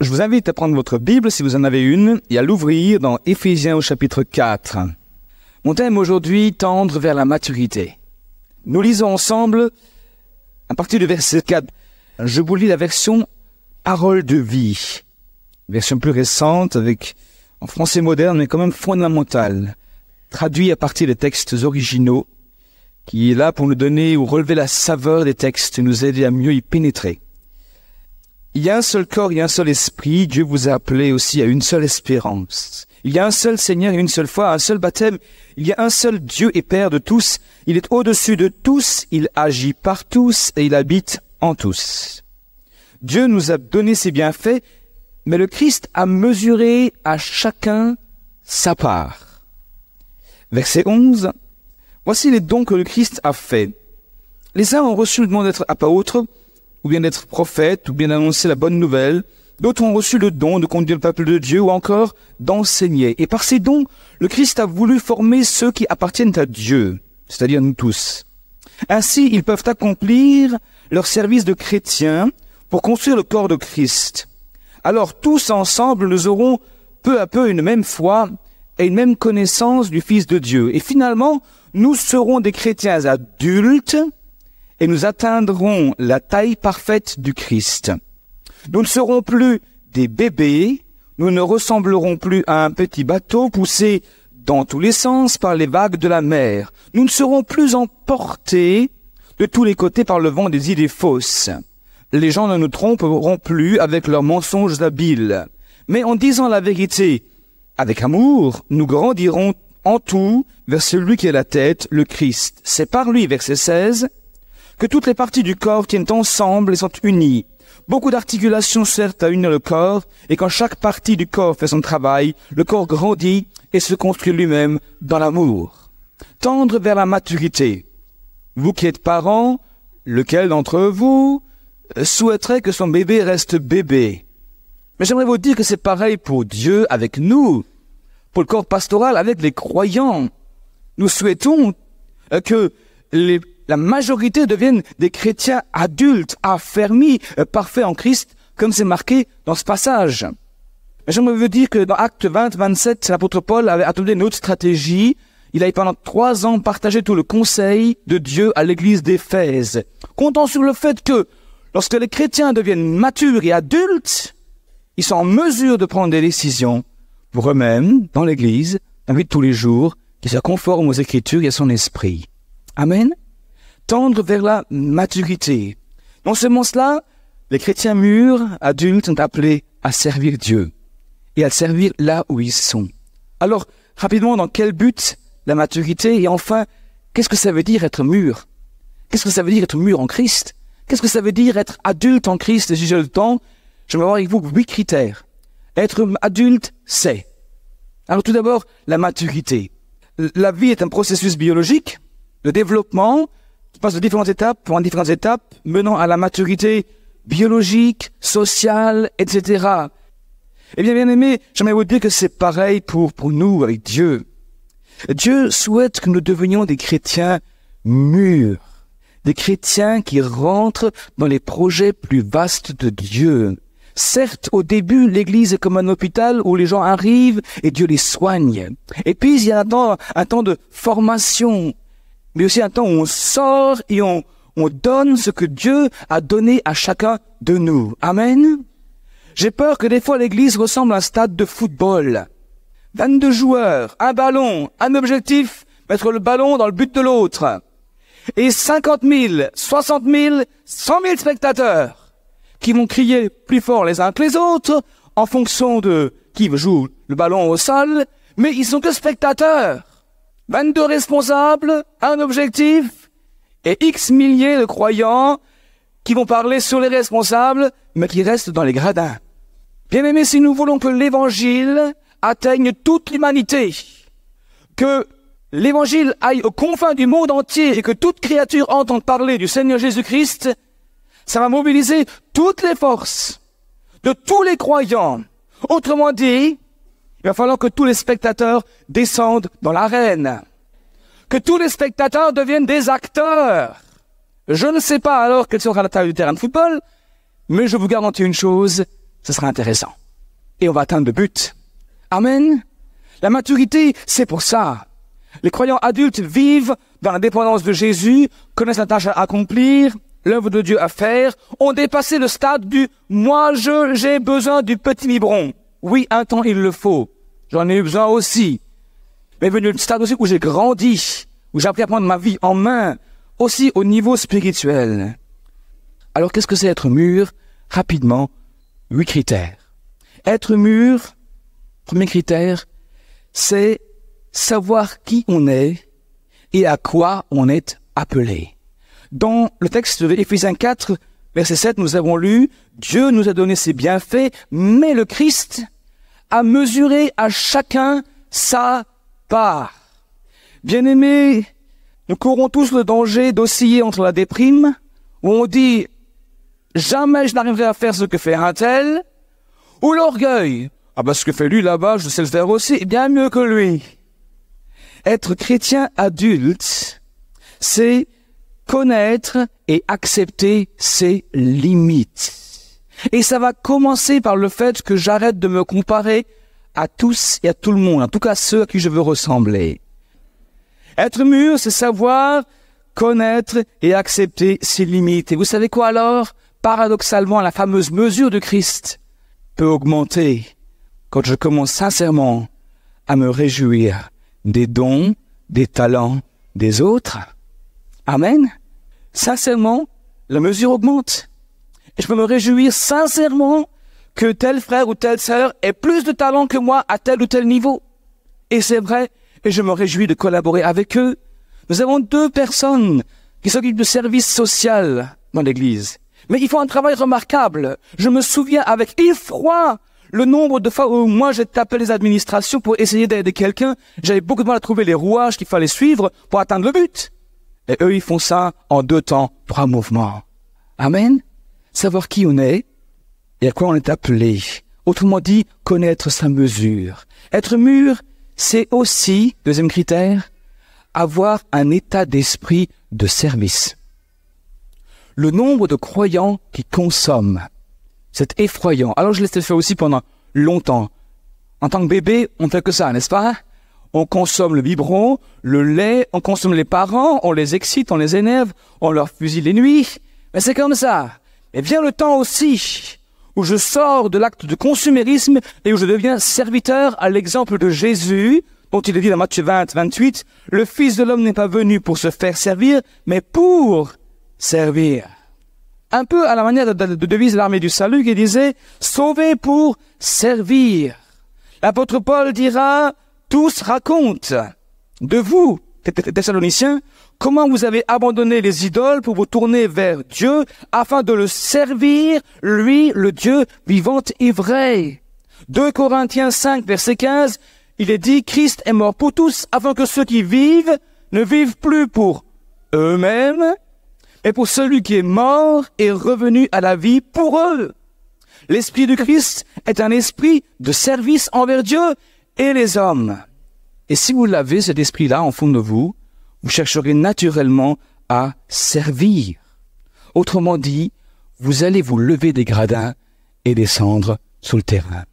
Je vous invite à prendre votre Bible, si vous en avez une, et à l'ouvrir dans Éphésiens au chapitre 4. Mon thème aujourd'hui, tendre vers la maturité. Nous lisons ensemble, à partir du verset 4, je vous lis la version Parole de vie, version plus récente, avec en français moderne, mais quand même fondamentale, traduit à partir des textes originaux, qui est là pour nous donner ou relever la saveur des textes et nous aider à mieux y pénétrer. Il y a un seul corps, et un seul esprit. Dieu vous a appelé aussi à une seule espérance. Il y a un seul Seigneur et une seule foi, un seul baptême. Il y a un seul Dieu et Père de tous. Il est au-dessus de tous. Il agit par tous et il habite en tous. Dieu nous a donné ses bienfaits, mais le Christ a mesuré à chacun sa part. Verset 11. Voici les dons que le Christ a faits. Les uns ont reçu le don d'être à pas autre, ou bien d'être prophète, ou bien d'annoncer la bonne nouvelle. D'autres ont reçu le don de conduire le peuple de Dieu ou encore d'enseigner. Et par ces dons, le Christ a voulu former ceux qui appartiennent à Dieu, c'est-à-dire nous tous. Ainsi, ils peuvent accomplir leur service de chrétiens pour construire le corps de Christ. Alors tous ensemble, nous aurons peu à peu une même foi et une même connaissance du Fils de Dieu. Et finalement, nous serons des chrétiens adultes et nous atteindrons la taille parfaite du Christ. Nous ne serons plus des bébés, nous ne ressemblerons plus à un petit bateau poussé dans tous les sens par les vagues de la mer. Nous ne serons plus emportés de tous les côtés par le vent des idées fausses. Les gens ne nous tromperont plus avec leurs mensonges habiles. Mais en disant la vérité, avec amour, nous grandirons en tout vers celui qui est la tête, le Christ. C'est par lui, verset 16, que toutes les parties du corps tiennent ensemble et sont unies. Beaucoup d'articulations servent à unir le corps, et quand chaque partie du corps fait son travail, le corps grandit et se construit lui-même dans l'amour. Tendre vers la maturité. Vous qui êtes parents, lequel d'entre vous souhaiterait que son bébé reste bébé Mais j'aimerais vous dire que c'est pareil pour Dieu avec nous, pour le corps pastoral avec les croyants. Nous souhaitons euh, que les la majorité deviennent des chrétiens adultes, affermis, euh, parfaits en Christ, comme c'est marqué dans ce passage. Mais je me veux dire que dans Acte 20, 27, l'apôtre Paul avait adopté une autre stratégie. Il avait pendant trois ans partagé tout le conseil de Dieu à l'église d'Éphèse, comptant sur le fait que lorsque les chrétiens deviennent matures et adultes, ils sont en mesure de prendre des décisions pour eux-mêmes, dans l'église, dans tous les jours, qui se conforment aux Écritures et à son esprit. Amen tendre vers la maturité. Non seulement cela, les chrétiens mûrs, adultes, sont appelés à servir Dieu et à servir là où ils sont. Alors, rapidement, dans quel but la maturité Et enfin, qu'est-ce que ça veut dire être mûr Qu'est-ce que ça veut dire être mûr en Christ Qu'est-ce que ça veut dire être adulte en Christ Si j'ai le temps, je vais avoir avec vous huit critères. Être adulte, c'est. Alors tout d'abord, la maturité. La vie est un processus biologique, le développement, qui passe de différentes étapes pour en différentes étapes, menant à la maturité biologique, sociale, etc. Eh bien, bien aimé, j'aimerais vous dire que c'est pareil pour, pour nous avec Dieu. Dieu souhaite que nous devenions des chrétiens mûrs, des chrétiens qui rentrent dans les projets plus vastes de Dieu. Certes, au début, l'église est comme un hôpital où les gens arrivent et Dieu les soigne. Et puis, il y a un temps, un temps de formation, mais aussi un temps où on sort et on, on donne ce que Dieu a donné à chacun de nous. Amen. J'ai peur que des fois l'église ressemble à un stade de football. 22 joueurs, un ballon, un objectif, mettre le ballon dans le but de l'autre. Et 50 000, 60 000, 100 000 spectateurs qui vont crier plus fort les uns que les autres en fonction de qui joue le ballon au sol, mais ils sont que spectateurs. 22 responsables, un objectif, et X milliers de croyants qui vont parler sur les responsables, mais qui restent dans les gradins. Bien aimé, si nous voulons que l'évangile atteigne toute l'humanité, que l'évangile aille aux confins du monde entier et que toute créature entende parler du Seigneur Jésus-Christ, ça va mobiliser toutes les forces de tous les croyants. Autrement dit, il va falloir que tous les spectateurs descendent dans l'arène. Que tous les spectateurs deviennent des acteurs. Je ne sais pas alors quelle sera la taille du terrain de football, mais je vous garantis une chose, ce sera intéressant. Et on va atteindre le but. Amen. La maturité, c'est pour ça. Les croyants adultes vivent dans la dépendance de Jésus, connaissent la tâche à accomplir, l'œuvre de Dieu à faire, ont dépassé le stade du moi je j'ai besoin du petit biberon. Oui, un temps, il le faut. J'en ai eu besoin aussi. Mais venu un stade aussi où j'ai grandi, où j'ai appris à prendre ma vie en main, aussi au niveau spirituel. Alors qu'est-ce que c'est être mûr Rapidement, huit critères. Être mûr, premier critère, c'est savoir qui on est et à quoi on est appelé. Dans le texte de Éphésiens 4, verset 7, nous avons lu Dieu nous a donné ses bienfaits, mais le Christ a mesuré à chacun sa part. Bien-aimés, nous courons tous le danger d'osciller entre la déprime, où on dit jamais je n'arriverai à faire ce que fait un tel, ou l'orgueil. Ah ben, ce que fait lui là-bas, je sais le faire aussi, bien mieux que lui. Être chrétien adulte, c'est connaître et accepter ses limites. Et ça va commencer par le fait que j'arrête de me comparer à tous et à tout le monde, en tout cas ceux à qui je veux ressembler. Être mûr, c'est savoir connaître et accepter ses limites. Et vous savez quoi alors Paradoxalement, la fameuse mesure de Christ peut augmenter quand je commence sincèrement à me réjouir des dons, des talents des autres. Amen. Sincèrement, la mesure augmente je peux me réjouir sincèrement que tel frère ou telle sœur ait plus de talent que moi à tel ou tel niveau. Et c'est vrai, et je me réjouis de collaborer avec eux. Nous avons deux personnes qui s'occupent du service social dans l'Église. Mais ils font un travail remarquable. Je me souviens avec effroi le nombre de fois où moi j'ai tapé les administrations pour essayer d'aider quelqu'un. J'avais beaucoup de mal à trouver les rouages qu'il fallait suivre pour atteindre le but. Et eux, ils font ça en deux temps, trois mouvements. Amen savoir qui on est et à quoi on est appelé. Autrement dit, connaître sa mesure. Être mûr, c'est aussi, deuxième critère, avoir un état d'esprit de service. Le nombre de croyants qui consomment, c'est effroyant. Alors je l'ai fait aussi pendant longtemps. En tant que bébé, on ne fait que ça, n'est-ce pas on consomme le biberon, le lait, on consomme les parents, on les excite, on les énerve, on leur fusille les nuits. Mais c'est comme ça. Mais vient le temps aussi où je sors de l'acte de consumérisme et où je deviens serviteur à l'exemple de Jésus, dont il est dit dans Matthieu 20, 28, le Fils de l'homme n'est pas venu pour se faire servir, mais pour servir. Un peu à la manière de, devise de l'armée du salut qui disait, sauver pour servir. L'apôtre Paul dira, tous racontent de vous, Thessaloniciens, Comment vous avez abandonné les idoles pour vous tourner vers Dieu afin de le servir, lui, le Dieu vivant et vrai 2 Corinthiens 5, verset 15, il est dit, Christ est mort pour tous afin que ceux qui vivent ne vivent plus pour eux-mêmes, mais pour celui qui est mort et revenu à la vie pour eux. L'esprit du Christ est un esprit de service envers Dieu et les hommes. Et si vous l'avez, cet esprit-là, en fond de vous, vous chercherez naturellement à servir. Autrement dit, vous allez vous lever des gradins et descendre sur le terrain.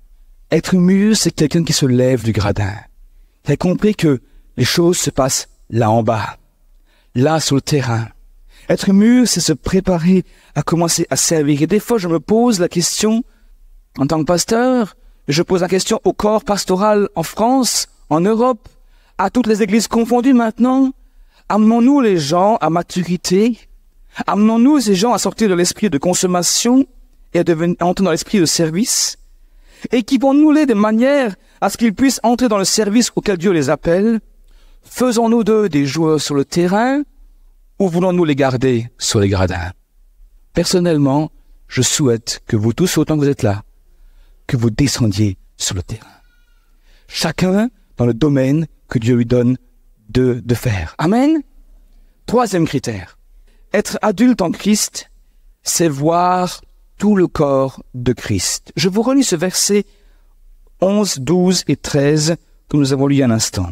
Être mûr, c'est quelqu'un qui se lève du gradin, T'as compris que les choses se passent là en bas, là sur le terrain. Être mûr, c'est se préparer à commencer à servir. Et des fois, je me pose la question, en tant que pasteur, je pose la question au corps pastoral en France, en Europe, à toutes les églises confondues maintenant, Amenons-nous les gens à maturité. Amenons-nous ces gens à sortir de l'esprit de consommation et à, devenir, entrer dans l'esprit de service. Équipons-nous-les de manière à ce qu'ils puissent entrer dans le service auquel Dieu les appelle. Faisons-nous d'eux des joueurs sur le terrain ou voulons-nous les garder sur les gradins Personnellement, je souhaite que vous tous, autant que vous êtes là, que vous descendiez sur le terrain. Chacun dans le domaine que Dieu lui donne de, faire. Amen. Troisième critère. Être adulte en Christ, c'est voir tout le corps de Christ. Je vous relis ce verset 11, 12 et 13 que nous avons lu un instant.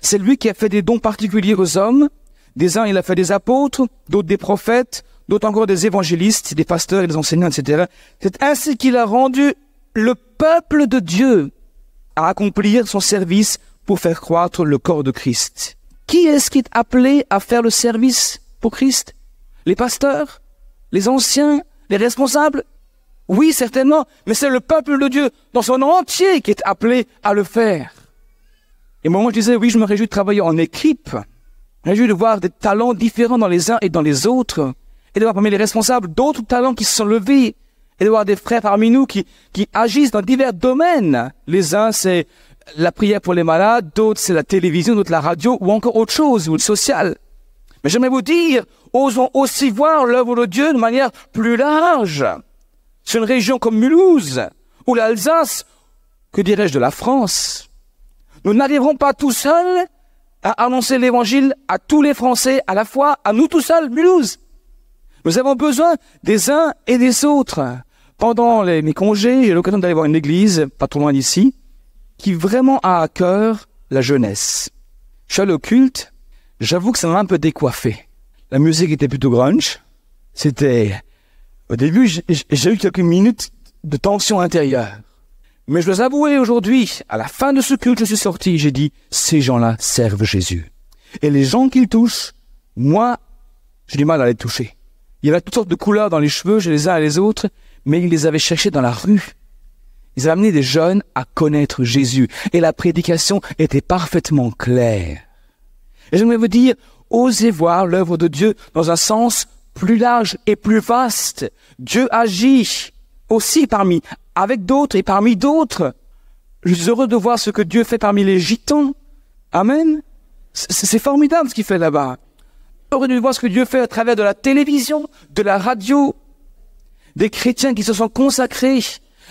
C'est lui qui a fait des dons particuliers aux hommes. Des uns, il a fait des apôtres, d'autres des prophètes, d'autres encore des évangélistes, des pasteurs et des enseignants, etc. C'est ainsi qu'il a rendu le peuple de Dieu à accomplir son service pour faire croître le corps de Christ. Qui est-ce qui est appelé à faire le service pour Christ Les pasteurs Les anciens Les responsables Oui, certainement, mais c'est le peuple de Dieu dans son entier qui est appelé à le faire. Et moi, je disais, oui, je me réjouis de travailler en équipe. Je me réjouis de voir des talents différents dans les uns et dans les autres. Et de voir parmi les responsables d'autres talents qui se sont levés et de voir des frères parmi nous qui, qui agissent dans divers domaines. Les uns, c'est la prière pour les malades, d'autres c'est la télévision, d'autres la radio, ou encore autre chose, ou le social. Mais j'aimerais vous dire, osons aussi voir l'œuvre de Dieu de manière plus large. Sur une région comme Mulhouse, ou l'Alsace, que dirais-je de la France Nous n'arriverons pas tout seuls à annoncer l'évangile à tous les Français à la fois, à nous tout seuls, Mulhouse. Nous avons besoin des uns et des autres. Pendant mes congés, j'ai l'occasion d'aller voir une église, pas trop loin d'ici, qui vraiment a à cœur la jeunesse. Je suis allé culte, j'avoue que ça m'a un peu décoiffé. La musique était plutôt grunge. C'était... Au début, j'ai eu quelques minutes de tension intérieure. Mais je dois avouer aujourd'hui, à la fin de ce culte, je suis sorti, j'ai dit, ces gens-là servent Jésus. Et les gens qu'ils touchent, moi, j'ai du mal à les toucher. Il y avait toutes sortes de couleurs dans les cheveux, j'ai les uns et les autres, mais ils les avaient cherchés dans la rue. Ils avaient amené des jeunes à connaître Jésus. Et la prédication était parfaitement claire. Et j'aimerais vous dire, osez voir l'œuvre de Dieu dans un sens plus large et plus vaste. Dieu agit aussi parmi, avec d'autres et parmi d'autres. Je suis heureux de voir ce que Dieu fait parmi les gitans. Amen. C'est formidable ce qu'il fait là-bas. Heureux de voir ce que Dieu fait à travers de la télévision, de la radio, des chrétiens qui se sont consacrés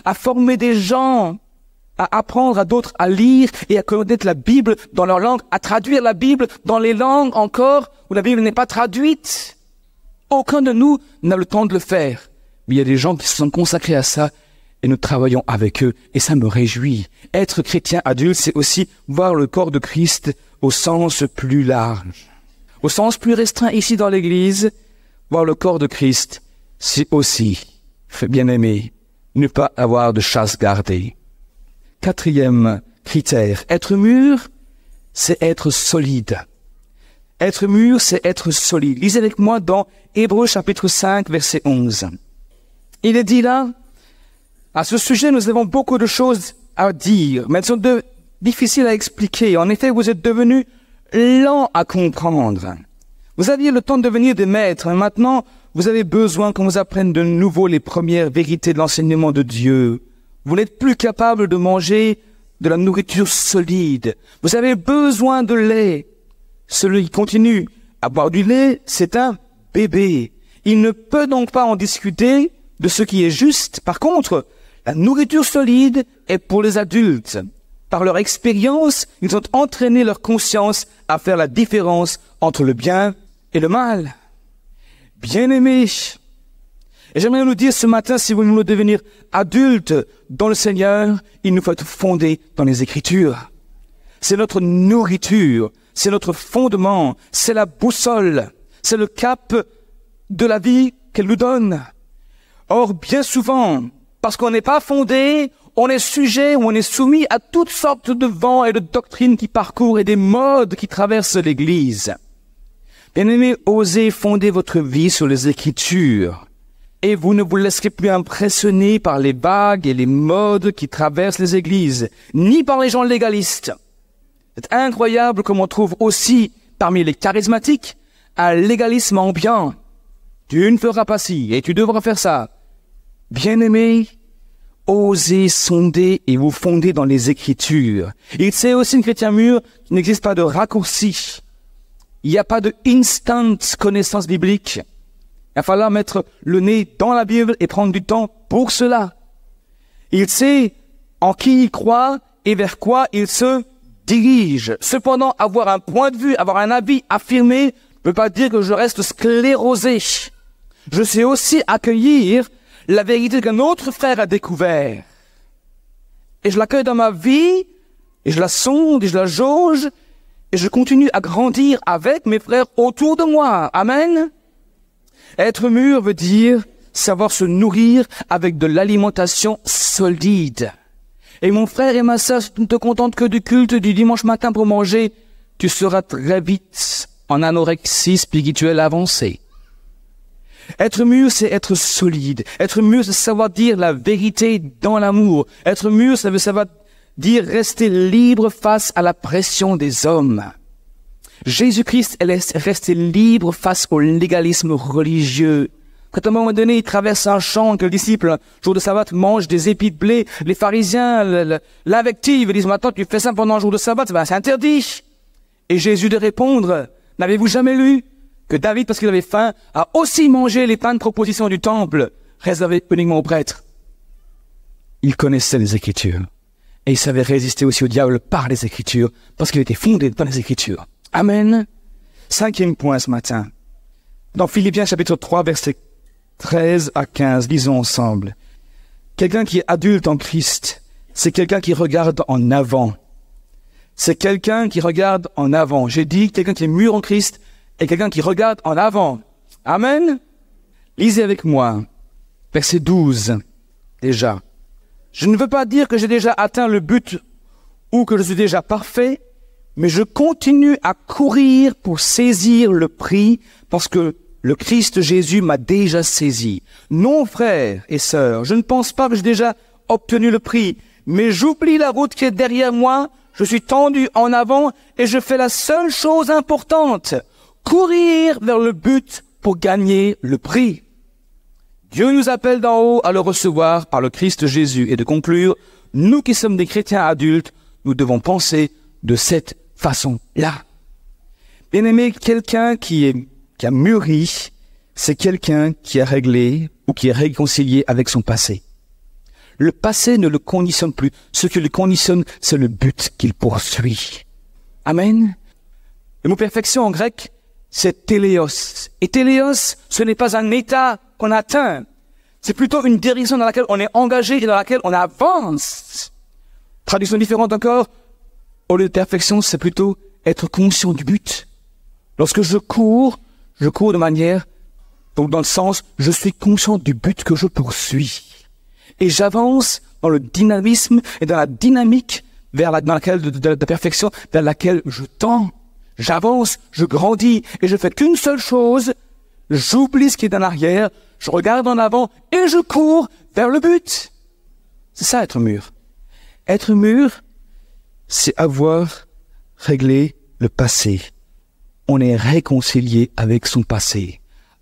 à former des gens, à apprendre à d'autres à lire et à connaître la Bible dans leur langue, à traduire la Bible dans les langues encore où la Bible n'est pas traduite. Aucun de nous n'a le temps de le faire. Mais il y a des gens qui se sont consacrés à ça et nous travaillons avec eux et ça me réjouit. Être chrétien adulte, c'est aussi voir le corps de Christ au sens plus large. Au sens plus restreint ici dans l'Église, voir le corps de Christ, c'est aussi, bien aimé, ne pas avoir de chasse gardée. Quatrième critère, être mûr, c'est être solide. Être mûr, c'est être solide. Lisez avec moi dans Hébreux chapitre 5, verset 11. Il est dit là, à ce sujet, nous avons beaucoup de choses à dire, mais elles sont difficiles à expliquer. En effet, vous êtes devenus lents à comprendre. Vous aviez le temps de devenir des maîtres, et maintenant, vous avez besoin qu'on vous apprenne de nouveau les premières vérités de l'enseignement de Dieu. Vous n'êtes plus capable de manger de la nourriture solide. Vous avez besoin de lait. Celui qui continue à boire du lait, c'est un bébé. Il ne peut donc pas en discuter de ce qui est juste. Par contre, la nourriture solide est pour les adultes. Par leur expérience, ils ont entraîné leur conscience à faire la différence entre le bien et le mal bien-aimés. Et j'aimerais nous dire ce matin, si vous voulez devenir adultes dans le Seigneur, il nous faut être fondés dans les Écritures. C'est notre nourriture, c'est notre fondement, c'est la boussole, c'est le cap de la vie qu'elle nous donne. Or, bien souvent, parce qu'on n'est pas fondé, on est sujet ou on est soumis à toutes sortes de vents et de doctrines qui parcourent et des modes qui traversent l'Église bien aimé osez fonder votre vie sur les Écritures, et vous ne vous laisserez plus impressionner par les bagues et les modes qui traversent les églises, ni par les gens légalistes. C'est incroyable comme on trouve aussi parmi les charismatiques un légalisme ambiant. Tu ne feras pas ci et tu devras faire ça. bien aimé osez sonder et vous fonder dans les Écritures. Il sait aussi une chrétien mûr n'existe pas de raccourci. Il n'y a pas de instant connaissance biblique. Il va falloir mettre le nez dans la Bible et prendre du temps pour cela. Il sait en qui il croit et vers quoi il se dirige. Cependant, avoir un point de vue, avoir un avis affirmé, ne veut pas dire que je reste sclérosé. Je sais aussi accueillir la vérité qu'un autre frère a découvert. Et je l'accueille dans ma vie, et je la sonde, et je la jauge, et je continue à grandir avec mes frères autour de moi. Amen. Être mûr veut dire savoir se nourrir avec de l'alimentation solide. Et mon frère et ma sœur, tu ne te contentes que du culte du dimanche matin pour manger, tu seras très vite en anorexie spirituelle avancée. Être mûr, c'est être solide. Être mûr, c'est savoir dire la vérité dans l'amour. Être mûr, ça veut savoir dire rester libre face à la pression des hommes. Jésus-Christ est resté libre face au légalisme religieux. Quand à un moment donné, il traverse un champ, que le disciple, jour de sabbat, mange des épis de blé, les pharisiens l'invectivent et disent, Attends, tu fais ça pendant un jour de sabbat, c'est interdit. Et Jésus de répondre, n'avez-vous jamais lu que David, parce qu'il avait faim, a aussi mangé les pains de proposition du temple, réservés uniquement aux prêtres Il connaissait les Écritures. Et il savait résister aussi au diable par les Écritures, parce qu'il était fondé dans les Écritures. Amen. Cinquième point ce matin. Dans Philippiens chapitre 3, verset 13 à 15, lisons ensemble. Quelqu'un qui est adulte en Christ, c'est quelqu'un qui regarde en avant. C'est quelqu'un qui regarde en avant. J'ai dit quelqu'un qui est mûr en Christ est quelqu'un qui regarde en avant. Amen. Lisez avec moi. Verset 12, déjà. Je ne veux pas dire que j'ai déjà atteint le but ou que je suis déjà parfait, mais je continue à courir pour saisir le prix parce que le Christ Jésus m'a déjà saisi. Non, frères et sœurs, je ne pense pas que j'ai déjà obtenu le prix, mais j'oublie la route qui est derrière moi, je suis tendu en avant et je fais la seule chose importante, courir vers le but pour gagner le prix. Dieu nous appelle d'en haut à le recevoir par le Christ Jésus et de conclure, nous qui sommes des chrétiens adultes, nous devons penser de cette façon-là. Bien aimé, quelqu'un qui, qui a mûri, c'est quelqu'un qui a réglé ou qui est réconcilié avec son passé. Le passé ne le conditionne plus. Ce qui le conditionne, c'est le but qu'il poursuit. Amen. Le mot perfection en grec, c'est téléos. Et téléos, ce n'est pas un état qu'on atteint. C'est plutôt une direction dans laquelle on est engagé et dans laquelle on avance. Traduction différente encore, au lieu de perfection, c'est plutôt être conscient du but. Lorsque je cours, je cours de manière, donc dans le sens, je suis conscient du but que je poursuis. Et j'avance dans le dynamisme et dans la dynamique vers dans laquelle, de, perfection vers laquelle je tends. J'avance, je grandis et je fais qu'une seule chose, J'oublie ce qui est en arrière, je regarde en avant et je cours vers le but. C'est ça être mûr. Être mûr, c'est avoir réglé le passé. On est réconcilié avec son passé.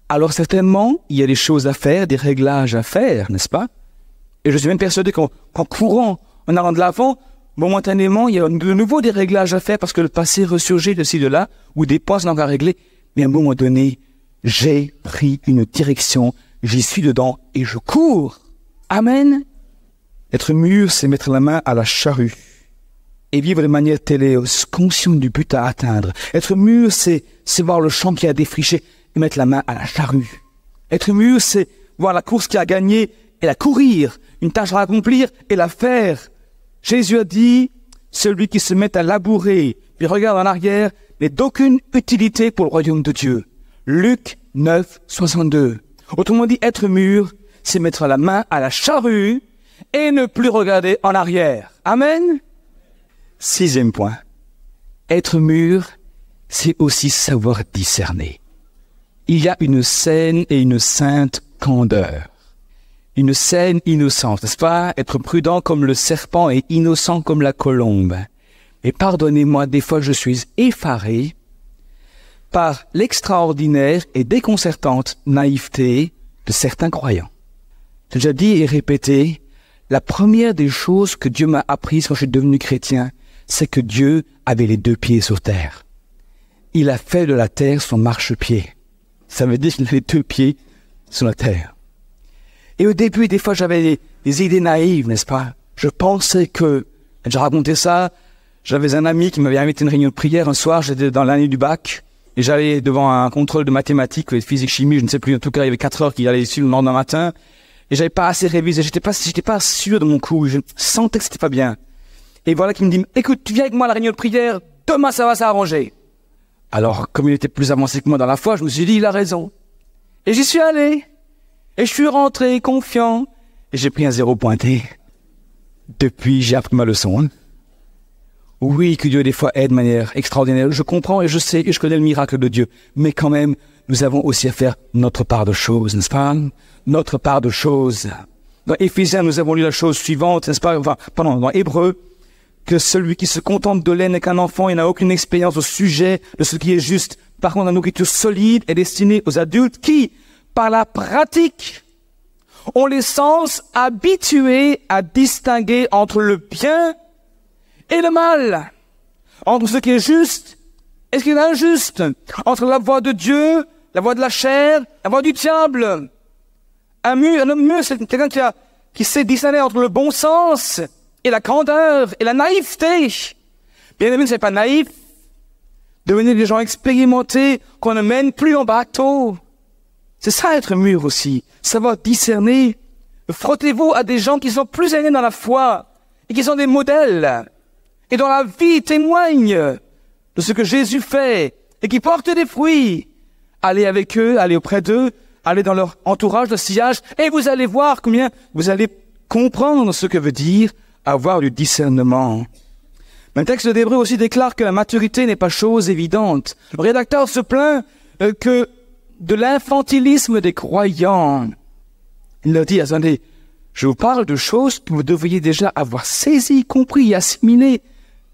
Alors certainement, il y a des choses à faire, des réglages à faire, n'est-ce pas Et je suis même persuadé qu'en courant, en allant de l'avant, momentanément, il y a de nouveau des réglages à faire parce que le passé ressurgit de ci, de là, ou des points sont encore régler. Mais à un moment donné, j'ai pris une direction, j'y suis dedans et je cours. Amen. Être mûr, c'est mettre la main à la charrue et vivre de manière téléos, conscient du but à atteindre. Être mûr, c'est, c'est voir le champ qui a défriché et mettre la main à la charrue. Être mûr, c'est voir la course qui a gagné et la courir, une tâche à accomplir et la faire. Jésus a dit, celui qui se met à labourer, puis regarde en arrière, n'est d'aucune utilité pour le royaume de Dieu. Luc 9, 62. Autrement dit, être mûr, c'est mettre la main à la charrue et ne plus regarder en arrière. Amen. Sixième point. Être mûr, c'est aussi savoir discerner. Il y a une saine et une sainte candeur. Une saine innocence, n'est-ce pas Être prudent comme le serpent et innocent comme la colombe. Et pardonnez-moi, des fois je suis effaré par l'extraordinaire et déconcertante naïveté de certains croyants. J'ai déjà dit et répété, la première des choses que Dieu m'a apprises quand je suis devenu chrétien, c'est que Dieu avait les deux pieds sur terre. Il a fait de la terre son marchepied. Ça veut dire qu'il a les deux pieds sur la terre. Et au début, des fois, j'avais des, idées naïves, n'est-ce pas Je pensais que, j'ai raconté ça, j'avais un ami qui m'avait invité à une réunion de prière un soir, j'étais dans l'année du bac, et j'allais devant un contrôle de mathématiques, de physique, chimie, je ne sais plus. En tout cas, il y avait 4 heures qu'il allait suivre le lendemain matin. Et j'avais pas assez révisé. J'étais pas, j'étais pas sûr de mon coup. Je sentais que c'était pas bien. Et voilà qu'il me dit, écoute, viens avec moi à la réunion de prière. Demain, ça va s'arranger. Alors, comme il était plus avancé que moi dans la foi, je me suis dit, il a raison. Et j'y suis allé. Et je suis rentré confiant. Et j'ai pris un zéro pointé. Depuis, j'ai appris ma leçon. Oui, que Dieu des fois aide de manière extraordinaire. Je comprends et je sais et je connais le miracle de Dieu. Mais quand même, nous avons aussi à faire notre part de choses, n'est-ce pas Notre part de choses. Dans Éphésiens, nous avons lu la chose suivante, n'est-ce pas Enfin, pardon, dans Hébreu, que celui qui se contente de l'aide n'est qu'un enfant et n'a aucune expérience au sujet de ce qui est juste. Par contre, la nourriture solide est destinée aux adultes qui, par la pratique, ont les sens habitués à distinguer entre le bien et le mal, entre ce qui est juste et ce qui est injuste, entre la voix de Dieu, la voix de la chair, la voix du diable. Un, mur, un homme c'est quelqu'un qui, qui sait discerner entre le bon sens et la grandeur et la naïveté. Bien aimé, c'est pas naïf. Devenir des gens expérimentés qu'on ne mène plus en bateau. C'est ça être mûr aussi. Savoir discerner. Frottez-vous à des gens qui sont plus aînés dans la foi et qui sont des modèles et dans la vie témoigne de ce que Jésus fait et qui porte des fruits. Allez avec eux, allez auprès d'eux, allez dans leur entourage de sillage et vous allez voir combien vous allez comprendre ce que veut dire avoir du discernement. Mais le texte d'Hébreu aussi déclare que la maturité n'est pas chose évidente. Le rédacteur se plaint euh, que de l'infantilisme des croyants. Il leur dit, attendez, je vous parle de choses que vous devriez déjà avoir saisies, compris, assimilées. »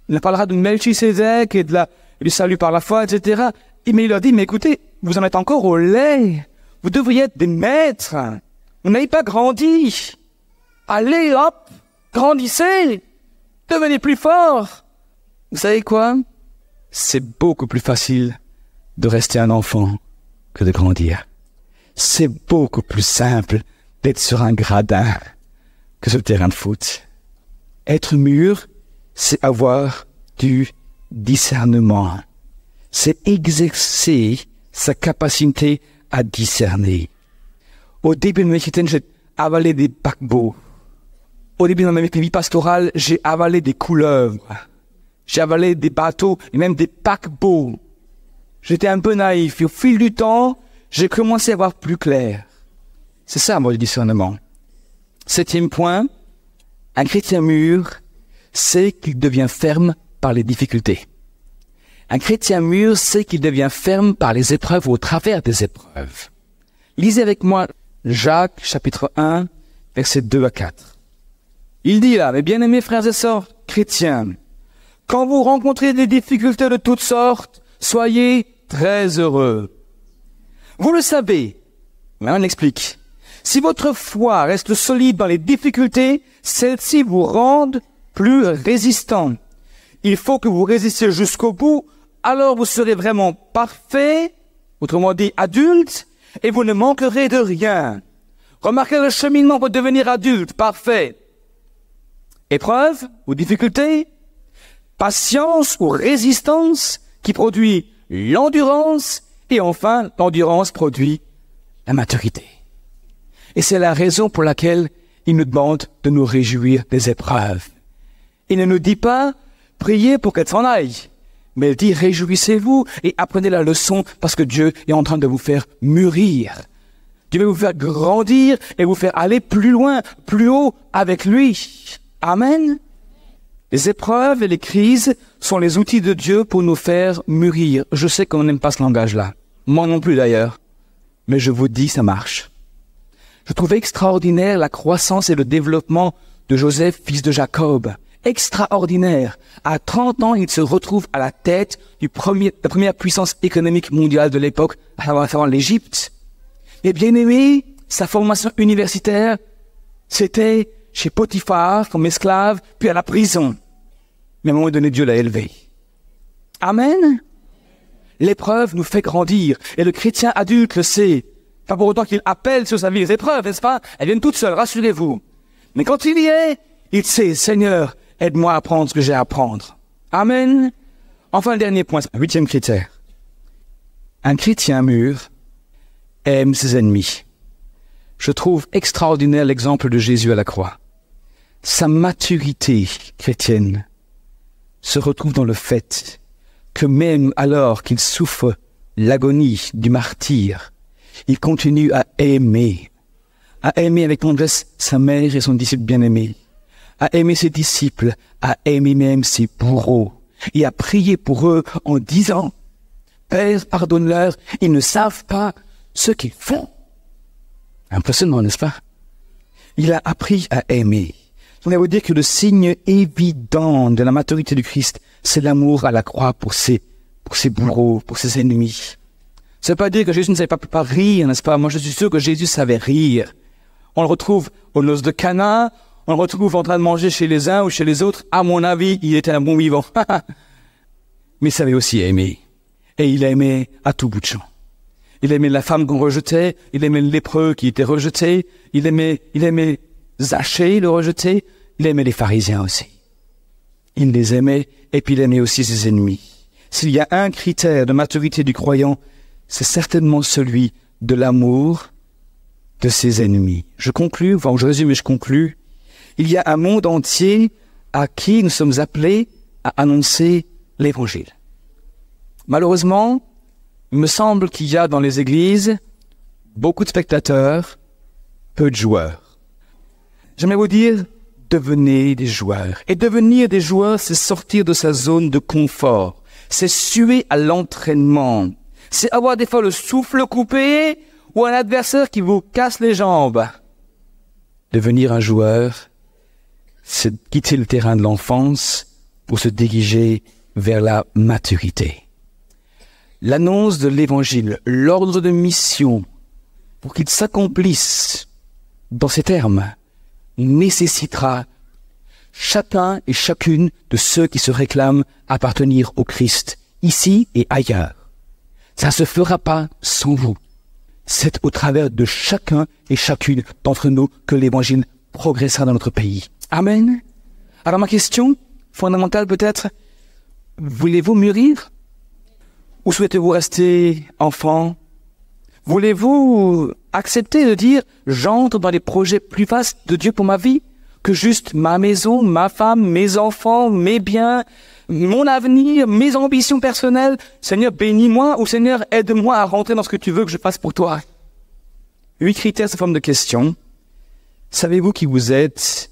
Il parlera de Melchisedec et de la, du salut par la foi, etc. Mais il leur dit, mais écoutez, vous en êtes encore au lait. Vous devriez être des maîtres. Vous n'avez pas grandi. Allez, hop, grandissez. Devenez plus fort. Vous savez quoi C'est beaucoup plus facile de rester un enfant que de grandir. C'est beaucoup plus simple d'être sur un gradin que sur le terrain de foot. Être mûr, c'est avoir du discernement. C'est exercer sa capacité à discerner. Au début de mes chrétienne, j'ai avalé des paquebots. Au début de ma vie pastorale, j'ai avalé des couleuvres. J'ai avalé des bateaux et même des paquebots. J'étais un peu naïf. Et au fil du temps, j'ai commencé à voir plus clair. C'est ça, moi, le discernement. Septième point. Un chrétien mûr sait qu'il devient ferme par les difficultés. Un chrétien mûr sait qu'il devient ferme par les épreuves ou au travers des épreuves. Lisez avec moi Jacques chapitre 1, verset 2 à 4. Il dit là, mes bien-aimés frères et sœurs chrétiens, quand vous rencontrez des difficultés de toutes sortes, soyez très heureux. Vous le savez, mais on explique. Si votre foi reste solide dans les difficultés, celles-ci vous rendent plus résistant. Il faut que vous résistiez jusqu'au bout, alors vous serez vraiment parfait, autrement dit adulte, et vous ne manquerez de rien. Remarquez le cheminement pour devenir adulte, parfait. Épreuve ou difficulté, patience ou résistance qui produit l'endurance, et enfin l'endurance produit la maturité. Et c'est la raison pour laquelle il nous demande de nous réjouir des épreuves. Il ne nous dit pas, priez pour qu'elle s'en aille. Mais il dit, réjouissez-vous et apprenez la leçon parce que Dieu est en train de vous faire mûrir. Dieu veut vous faire grandir et vous faire aller plus loin, plus haut avec lui. Amen. Les épreuves et les crises sont les outils de Dieu pour nous faire mûrir. Je sais qu'on n'aime pas ce langage-là. Moi non plus d'ailleurs. Mais je vous dis, ça marche. Je trouvais extraordinaire la croissance et le développement de Joseph, fils de Jacob extraordinaire. À 30 ans, il se retrouve à la tête du premier, la première puissance économique mondiale de l'époque, à savoir l'Égypte. Et bien aimé, sa formation universitaire, c'était chez Potiphar comme esclave, puis à la prison. Mais à un moment donné, Dieu l'a élevé. Amen. L'épreuve nous fait grandir. Et le chrétien adulte le sait. Pas pour autant qu'il appelle sur sa vie les épreuves, n'est-ce pas Elles viennent toutes seules, rassurez-vous. Mais quand il y est, il sait, Seigneur, aide-moi à apprendre ce que j'ai à apprendre. Amen. Enfin, le dernier point, huitième critère. Un chrétien mûr aime ses ennemis. Je trouve extraordinaire l'exemple de Jésus à la croix. Sa maturité chrétienne se retrouve dans le fait que même alors qu'il souffre l'agonie du martyr, il continue à aimer, à aimer avec tendresse sa mère et son disciple bien-aimé à aimer ses disciples, à aimer même ses bourreaux, et à prier pour eux en disant, Père, pardonne-leur, ils ne savent pas ce qu'ils font. Impressionnant, n'est-ce pas Il a appris à aimer. On vous dire que le signe évident de la maturité du Christ, c'est l'amour à la croix pour ses, pour ses bourreaux, pour ses ennemis. Ça veut pas dire que Jésus ne savait pas, pas rire, n'est-ce pas Moi, je suis sûr que Jésus savait rire. On le retrouve au noces de Cana, on le retrouve en train de manger chez les uns ou chez les autres. À mon avis, il était un bon vivant. Mais il savait aussi aimer. Et il aimait à tout bout de champ. Il aimait la femme qu'on rejetait, il aimait le lépreux qui était rejeté, il aimait, il aimait Zachée le rejeté, il aimait les pharisiens aussi. Il les aimait et puis il aimait aussi ses ennemis. S'il y a un critère de maturité du croyant, c'est certainement celui de l'amour de ses ennemis. Je conclus, enfin je résume et je conclue il y a un monde entier à qui nous sommes appelés à annoncer l'évangile. Malheureusement, il me semble qu'il y a dans les églises beaucoup de spectateurs, peu de joueurs. J'aimerais vous dire, devenez des joueurs. Et devenir des joueurs, c'est sortir de sa zone de confort. C'est suer à l'entraînement. C'est avoir des fois le souffle coupé ou un adversaire qui vous casse les jambes. Devenir un joueur, c'est quitter le terrain de l'enfance pour se diriger vers la maturité. L'annonce de l'évangile, l'ordre de mission, pour qu'il s'accomplisse dans ces termes, nécessitera chacun et chacune de ceux qui se réclament appartenir au Christ, ici et ailleurs. Ça ne se fera pas sans vous. C'est au travers de chacun et chacune d'entre nous que l'évangile progressera dans notre pays. Amen. Alors ma question fondamentale peut-être, voulez-vous mûrir ou souhaitez-vous rester enfant Voulez-vous accepter de dire j'entre dans les projets plus vastes de Dieu pour ma vie que juste ma maison, ma femme, mes enfants, mes biens, mon avenir, mes ambitions personnelles Seigneur, bénis-moi ou Seigneur, aide-moi à rentrer dans ce que tu veux que je fasse pour toi. Huit critères sous forme de question. Savez-vous qui vous êtes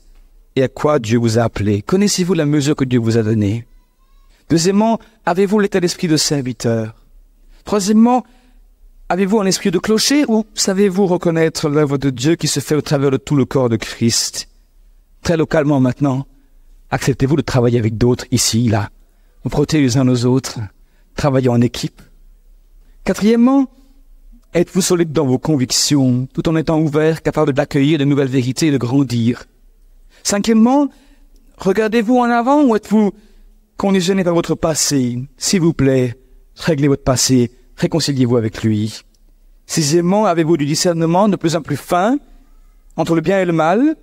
et à quoi Dieu vous a appelé Connaissez-vous la mesure que Dieu vous a donnée Deuxièmement, avez-vous l'état d'esprit de serviteur Troisièmement, avez-vous un esprit de clocher ou savez-vous reconnaître l'œuvre de Dieu qui se fait au travers de tout le corps de Christ Très localement maintenant, acceptez-vous de travailler avec d'autres ici, là Vous protégez les uns aux autres Travaillons en équipe Quatrièmement, êtes-vous solide dans vos convictions tout en étant ouvert, capable d'accueillir de nouvelles vérités et de grandir Cinquièmement, regardez-vous en avant ou êtes-vous conditionné par votre passé S'il vous plaît, réglez votre passé, réconciliez-vous avec lui. Sixièmement, avez-vous du discernement de plus en plus fin entre le bien et le mal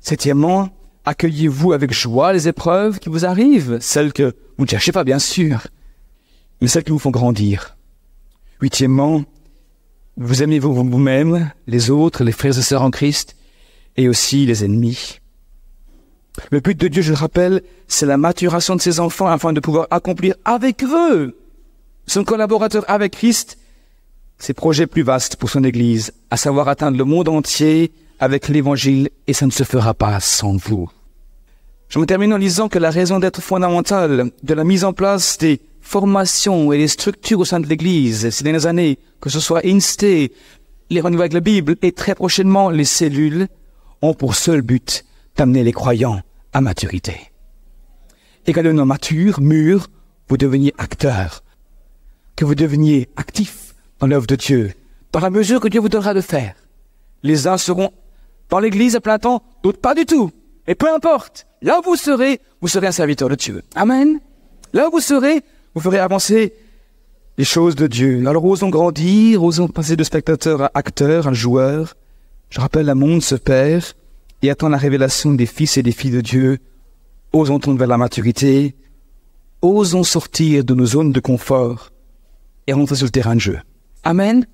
Septièmement, accueillez-vous avec joie les épreuves qui vous arrivent, celles que vous ne cherchez pas bien sûr, mais celles qui vous font grandir. Huitièmement, vous aimez vous-même, les autres, les frères et sœurs en Christ, et aussi les ennemis. Le but de Dieu, je le rappelle, c'est la maturation de ses enfants afin de pouvoir accomplir avec eux, son collaborateur avec Christ, ses projets plus vastes pour son Église, à savoir atteindre le monde entier avec l'Évangile, et ça ne se fera pas sans vous. Je me termine en disant que la raison d'être fondamentale de la mise en place des formations et des structures au sein de l'Église ces dernières années, que ce soit Insté, les renouveaux avec la Bible et très prochainement les cellules, ont pour seul but d'amener les croyants à maturité. Et qu'à l'heure mature, mûr, vous deveniez acteur, que vous deveniez actif dans l'œuvre de Dieu, dans la mesure que Dieu vous donnera de faire. Les uns seront dans l'église à plein temps, d'autres pas du tout. Et peu importe, là où vous serez, vous serez un serviteur de Dieu. Amen. Là où vous serez, vous ferez avancer les choses de Dieu. Alors osons grandir, osons passer de spectateur à acteur, à joueur. Je rappelle, la monde se perd, et attend la révélation des fils et des filles de Dieu. Osons tourner vers la maturité. Osons sortir de nos zones de confort et rentrer sur le terrain de jeu. Amen.